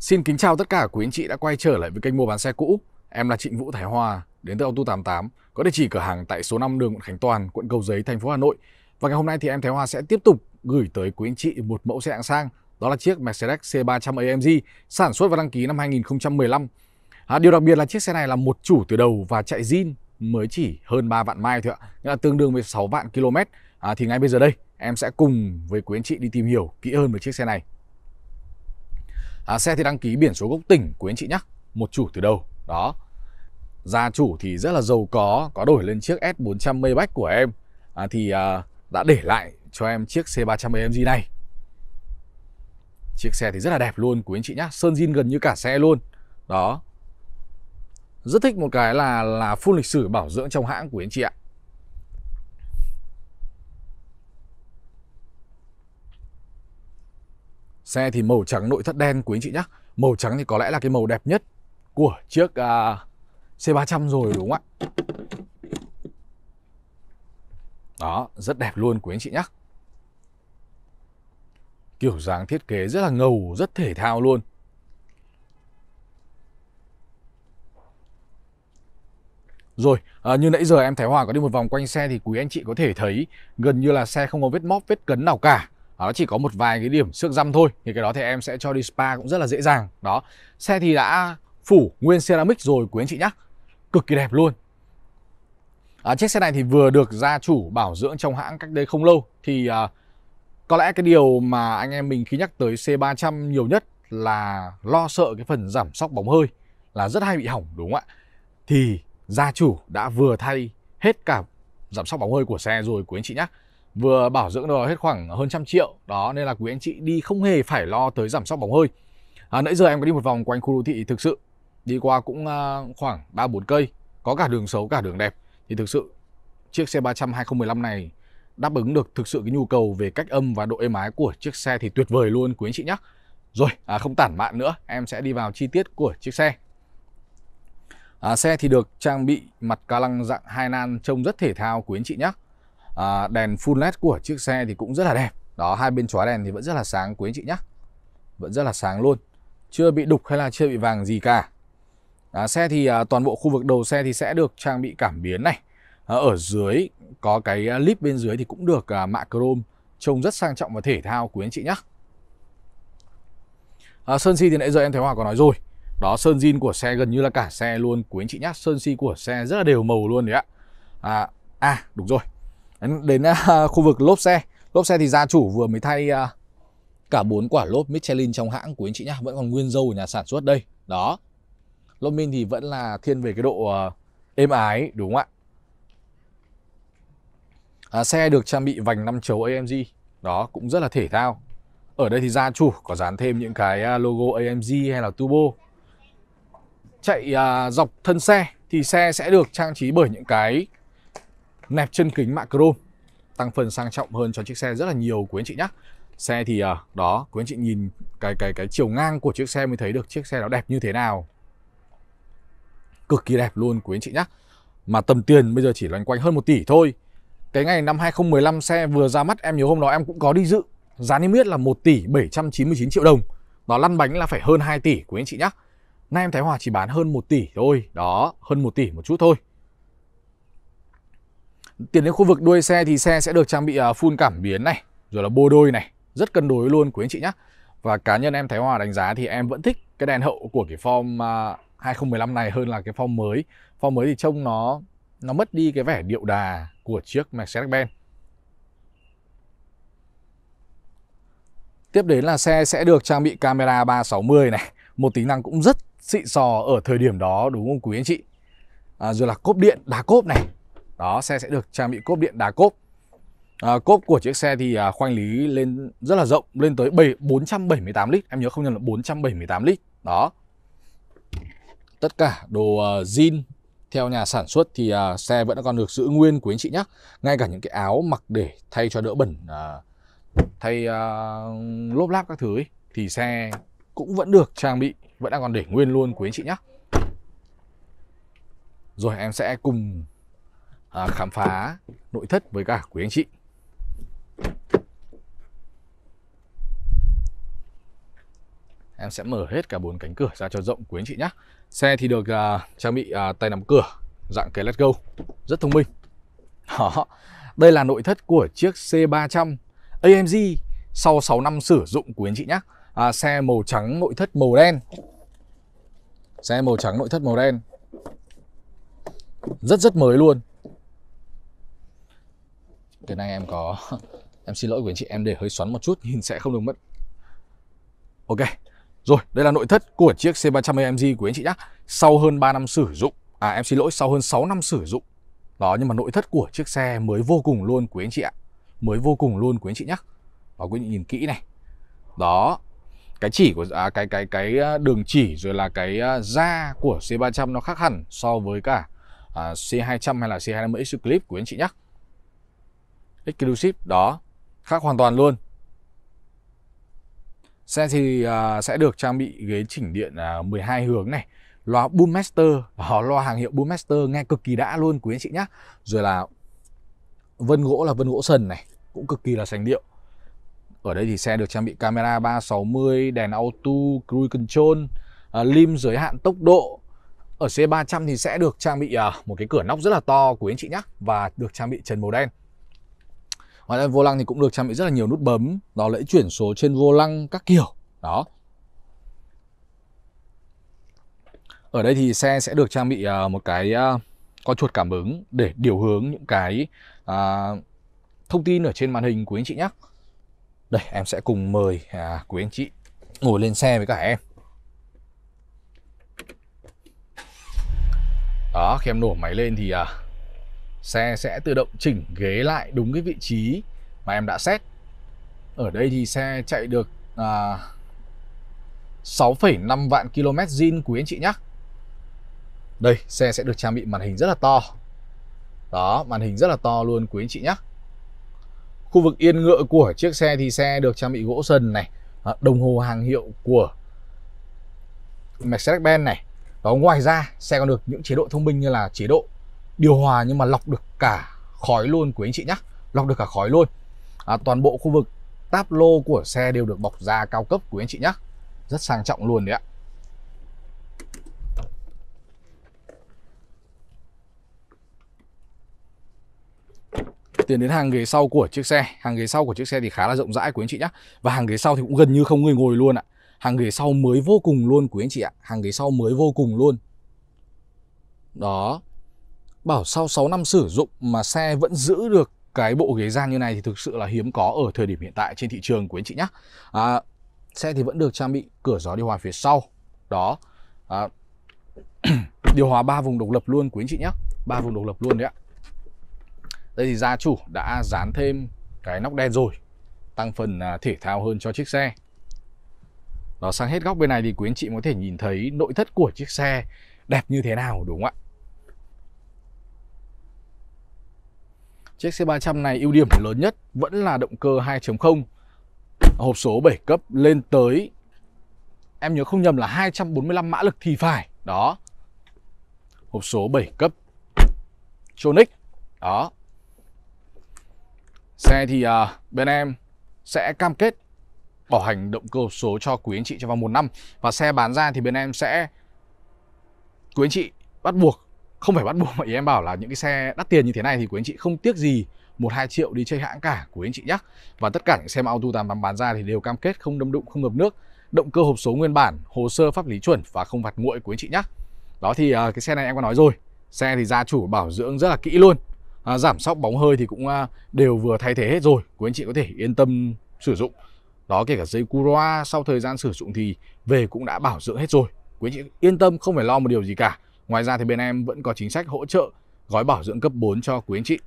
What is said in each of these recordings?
Xin kính chào tất cả quý anh chị đã quay trở lại với kênh mua bán xe cũ. Em là Trịnh Vũ Thái Hòa, đến từ Auto88, có địa chỉ cửa hàng tại số 5 đường Nguyễn Khánh Toàn, quận Cầu Giấy, thành phố Hà Nội. Và ngày hôm nay thì em Thái Hòa sẽ tiếp tục gửi tới quý anh chị một mẫu xe hạng sang, đó là chiếc Mercedes C300 AMG sản xuất và đăng ký năm 2015. À, điều đặc biệt là chiếc xe này là một chủ từ đầu và chạy zin mới chỉ hơn 3 vạn mai thôi ạ, nghĩa là tương đương với 6 vạn km. À, thì ngay bây giờ đây, em sẽ cùng với quý anh chị đi tìm hiểu kỹ hơn về chiếc xe này à, xe thì đăng ký biển số gốc tỉnh quý anh chị nhé. một chủ từ đầu đó gia chủ thì rất là giàu có có đổi lên chiếc S400 Maybach của em à, thì à, đã để lại cho em chiếc C300 AMG này chiếc xe thì rất là đẹp luôn quý anh chị nhé, sơn zin gần như cả xe luôn đó rất thích một cái là là full lịch sử bảo dưỡng trong hãng của anh chị ạ Xe thì màu trắng nội thất đen quý anh chị nhé Màu trắng thì có lẽ là cái màu đẹp nhất của chiếc uh, à, C300 rồi đúng không ạ? Đó, rất đẹp luôn quý anh chị nhé Kiểu dáng thiết kế rất là ngầu, rất thể thao luôn Rồi, à, như nãy giờ em Thái Hòa có đi một vòng quanh xe thì quý anh chị có thể thấy gần như là xe không có vết móp, vết cấn nào cả nó chỉ có một vài cái điểm xước răm thôi thì cái đó thì em sẽ cho đi spa cũng rất là dễ dàng đó xe thì đã phủ nguyên ceramic rồi quý anh chị nhé cực kỳ đẹp luôn à, chiếc xe này thì vừa được gia chủ bảo dưỡng trong hãng cách đây không lâu thì à, có lẽ cái điều mà anh em mình khi nhắc tới C300 nhiều nhất là lo sợ cái phần giảm sóc bóng hơi là rất hay bị hỏng đúng không ạ thì gia chủ đã vừa thay hết cả giảm sóc bóng hơi của xe rồi quý anh chị nhé vừa bảo dưỡng nó hết khoảng hơn trăm triệu đó nên là quý anh chị đi không hề phải lo tới giảm sóc bóng hơi à, nãy giờ em có đi một vòng quanh khu đô thị thực sự đi qua cũng à, khoảng ba bốn cây có cả đường xấu cả đường đẹp thì thực sự chiếc xe 300 2015 này đáp ứng được thực sự cái nhu cầu về cách âm và độ êm ái của chiếc xe thì tuyệt vời luôn quý anh chị nhé. Rồi à, không tản mạn nữa, em sẽ đi vào chi tiết của chiếc xe. À, xe thì được trang bị mặt ca lăng dạng hai nan trông rất thể thao quý anh chị nhé à, đèn full led của chiếc xe thì cũng rất là đẹp đó hai bên chóa đèn thì vẫn rất là sáng quý anh chị nhé vẫn rất là sáng luôn chưa bị đục hay là chưa bị vàng gì cả à, xe thì à, toàn bộ khu vực đầu xe thì sẽ được trang bị cảm biến này à, ở dưới có cái à, lip bên dưới thì cũng được à, mạ chrome trông rất sang trọng và thể thao quý anh chị nhé à, sơn si thì nãy giờ em thấy hòa có nói rồi đó sơn zin của xe gần như là cả xe luôn quý anh chị nhé sơn si của xe rất là đều màu luôn đấy ạ à, à đúng rồi đến, đến uh, khu vực lốp xe lốp xe thì gia chủ vừa mới thay uh, cả bốn quả lốp Michelin trong hãng của anh chị nhá vẫn còn nguyên dâu của nhà sản xuất đây đó lốp min thì vẫn là thiên về cái độ uh, êm ái đúng không ạ à, xe được trang bị vành năm chấu AMG đó cũng rất là thể thao ở đây thì gia chủ có dán thêm những cái logo AMG hay là turbo chạy à, dọc thân xe thì xe sẽ được trang trí bởi những cái nẹp chân kính mạ chrome tăng phần sang trọng hơn cho chiếc xe rất là nhiều quý anh chị nhé xe thì à, đó quý anh chị nhìn cái cái cái chiều ngang của chiếc xe mới thấy được chiếc xe nó đẹp như thế nào cực kỳ đẹp luôn quý anh chị nhé mà tầm tiền bây giờ chỉ loanh quanh hơn 1 tỷ thôi cái ngày năm 2015 xe vừa ra mắt em nhớ hôm đó em cũng có đi dự giá niêm yết là 1 tỷ 799 triệu đồng nó lăn bánh là phải hơn 2 tỷ quý anh chị nhé nay em Thái Hòa chỉ bán hơn 1 tỷ thôi đó hơn 1 tỷ một chút thôi Tiến đến khu vực đuôi xe thì xe sẽ được trang bị full à, cảm biến này, rồi là bô đôi này, rất cân đối luôn quý anh chị nhé. Và cá nhân em Thái Hòa đánh giá thì em vẫn thích cái đèn hậu của cái form 2015 à, này hơn là cái form mới. Form mới thì trông nó nó mất đi cái vẻ điệu đà của chiếc Mercedes-Benz. Tiếp đến là xe sẽ được trang bị camera 360 này, một tính năng cũng rất xịn sò ở thời điểm đó đúng không quý anh chị? À, rồi là cốp điện, đá cốp này, đó xe sẽ được trang bị cốp điện đà cốp à, cốp của chiếc xe thì à, khoanh lý lên rất là rộng lên tới 7, 478 lít em nhớ không nhầm là 478 lít đó tất cả đồ uh, theo nhà sản xuất thì uh, xe vẫn còn được giữ nguyên quý anh chị nhé ngay cả những cái áo mặc để thay cho đỡ bẩn uh, thay uh, lốp láp các thứ ấy, thì xe cũng vẫn được trang bị vẫn đang còn để nguyên luôn quý anh chị nhé rồi em sẽ cùng À, khám phá nội thất với cả quý anh chị em sẽ mở hết cả bốn cánh cửa ra cho rộng quý anh chị nhé xe thì được à, trang bị à, tay nắm cửa dạng cái let go rất thông minh đó đây là nội thất của chiếc C300 AMG sau 6 năm sử dụng quý anh chị nhé à, xe màu trắng nội thất màu đen xe màu trắng nội thất màu đen rất rất mới luôn cái này em có Em xin lỗi quý anh chị em để hơi xoắn một chút Nhìn sẽ không được mất Ok Rồi đây là nội thất của chiếc C300 AMG của anh chị nhá Sau hơn 3 năm sử dụng À em xin lỗi sau hơn 6 năm sử dụng Đó nhưng mà nội thất của chiếc xe mới vô cùng luôn quý anh chị ạ Mới vô cùng luôn quý anh chị nhá Đó quý anh chị nhìn kỹ này Đó cái chỉ của à, cái cái cái à, đường chỉ rồi là cái à, da của C300 nó khác hẳn so với cả à, C200 hay là C250 X Clip của anh chị nhắc exclusive đó khác hoàn toàn luôn xe thì uh, sẽ được trang bị ghế chỉnh điện uh, à, 12 hướng này loa Boommaster đó, loa hàng hiệu Boommaster nghe cực kỳ đã luôn quý anh chị nhé rồi là vân gỗ là vân gỗ sần này cũng cực kỳ là sành điệu ở đây thì xe được trang bị camera 360 đèn auto cruise control uh, lim giới hạn tốc độ ở C300 thì sẽ được trang bị một cái cửa nóc rất là to của anh chị nhé và được trang bị trần màu đen ngoài ra vô lăng thì cũng được trang bị rất là nhiều nút bấm đó lễ chuyển số trên vô lăng các kiểu đó ở đây thì xe sẽ được trang bị à, một cái à, con chuột cảm ứng để điều hướng những cái à, thông tin ở trên màn hình của anh chị nhé đây em sẽ cùng mời à, quý anh chị ngồi lên xe với cả em đó khi em nổ máy lên thì à, xe sẽ tự động chỉnh ghế lại đúng cái vị trí mà em đã xét. Ở đây thì xe chạy được à, 6,5 vạn km zin quý anh chị nhé. Đây, xe sẽ được trang bị màn hình rất là to. Đó, màn hình rất là to luôn quý anh chị nhé. Khu vực yên ngựa của chiếc xe thì xe được trang bị gỗ sần này, à, đồng hồ hàng hiệu của Mercedes-Benz này. Đó, ngoài ra xe còn được những chế độ thông minh như là chế độ điều hòa nhưng mà lọc được cả khói luôn quý anh chị nhé lọc được cả khói luôn à, toàn bộ khu vực táp lô của xe đều được bọc da cao cấp quý anh chị nhé rất sang trọng luôn đấy ạ tiến đến hàng ghế sau của chiếc xe hàng ghế sau của chiếc xe thì khá là rộng rãi quý anh chị nhé và hàng ghế sau thì cũng gần như không người ngồi luôn ạ hàng ghế sau mới vô cùng luôn quý anh chị ạ hàng ghế sau mới vô cùng luôn đó Bảo sau 6 năm sử dụng mà xe vẫn giữ được cái bộ ghế da như này thì thực sự là hiếm có ở thời điểm hiện tại trên thị trường của anh chị nhé. À, xe thì vẫn được trang bị cửa gió điều hòa phía sau. Đó. À, điều hòa ba vùng độc lập luôn quý anh chị nhé. ba vùng độc lập luôn đấy ạ. Đây thì gia chủ đã dán thêm cái nóc đen rồi. Tăng phần à, thể thao hơn cho chiếc xe. Đó sang hết góc bên này thì quý anh chị có thể nhìn thấy nội thất của chiếc xe đẹp như thế nào đúng không ạ? Chiếc C300 này ưu điểm lớn nhất vẫn là động cơ 2.0 Hộp số 7 cấp lên tới Em nhớ không nhầm là 245 mã lực thì phải Đó Hộp số 7 cấp Tronic Đó Xe thì à, bên em sẽ cam kết bảo hành động cơ hộp số cho quý anh chị trong vòng một năm Và xe bán ra thì bên em sẽ Quý anh chị bắt buộc không phải bắt buộc mà ý em bảo là những cái xe đắt tiền như thế này thì của anh chị không tiếc gì một hai triệu đi chơi hãng cả của anh chị nhé và tất cả những xe mà auto 88 bán ra thì đều cam kết không đâm đụng không ngập nước động cơ hộp số nguyên bản hồ sơ pháp lý chuẩn và không vặt nguội của anh chị nhé đó thì à, cái xe này em có nói rồi xe thì gia chủ bảo dưỡng rất là kỹ luôn à, giảm sóc bóng hơi thì cũng à, đều vừa thay thế hết rồi của anh chị có thể yên tâm sử dụng đó kể cả dây cura sau thời gian sử dụng thì về cũng đã bảo dưỡng hết rồi quý anh chị yên tâm không phải lo một điều gì cả Ngoài ra thì bên em vẫn có chính sách hỗ trợ gói bảo dưỡng cấp 4 cho quý anh chị.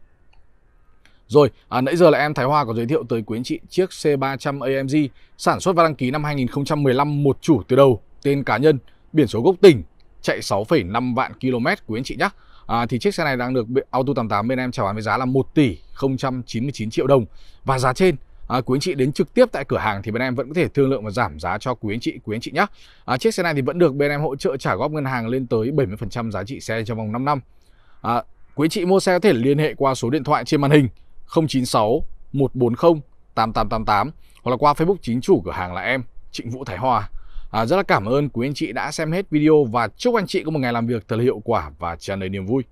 Rồi, à, nãy giờ là em Thái Hoa có giới thiệu tới quý anh chị chiếc C300 AMG sản xuất và đăng ký năm 2015 một chủ từ đầu, tên cá nhân, biển số gốc tỉnh, chạy 6,5 vạn km quý anh chị nhé. À, thì chiếc xe này đang được Auto88 bên em chào bán với giá là 1 tỷ 099 triệu đồng và giá trên à, quý anh chị đến trực tiếp tại cửa hàng thì bên em vẫn có thể thương lượng và giảm giá cho quý anh chị quý anh chị nhé à, chiếc xe này thì vẫn được bên em hỗ trợ trả góp ngân hàng lên tới 70% giá trị xe trong vòng 5 năm à, quý anh chị mua xe có thể liên hệ qua số điện thoại trên màn hình 096 140 8888 hoặc là qua Facebook chính chủ cửa hàng là em Trịnh Vũ Thái Hòa à, rất là cảm ơn quý anh chị đã xem hết video và chúc anh chị có một ngày làm việc thật là hiệu quả và tràn đầy niềm vui